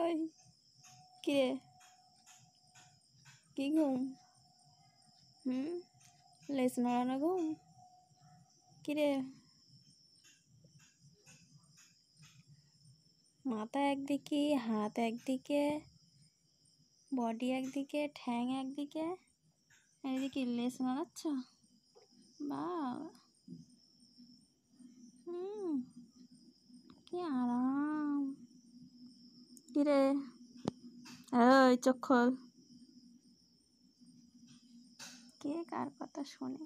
ওই কে কি ঘুম হুম লেস নড়ানো ঘুম কিরে মাথা একদিকে হাত একদিকে বডি একদিকে ঠ্যাং একদিকে একদিকে লেস নাড়াচ্ছ বা হুম কি আর রে ওই চক্ষু কে কার কথা শোনে